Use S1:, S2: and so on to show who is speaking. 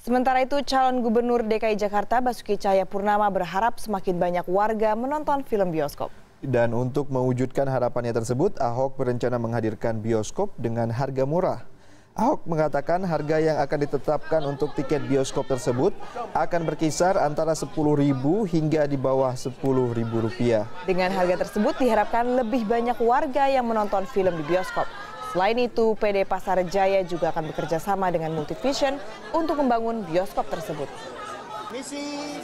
S1: Sementara itu, calon gubernur DKI Jakarta Basuki Cahaya Purnama berharap semakin banyak warga menonton film bioskop.
S2: Dan untuk mewujudkan harapannya tersebut, Ahok berencana menghadirkan bioskop dengan harga murah. Ahok mengatakan harga yang akan ditetapkan untuk tiket bioskop tersebut akan berkisar antara Rp10.000 hingga di bawah Rp10.000.
S1: Dengan harga tersebut diharapkan lebih banyak warga yang menonton film di bioskop. Selain itu, PD Pasar Jaya juga akan bekerja sama dengan Multivision untuk membangun bioskop tersebut.
S3: Misi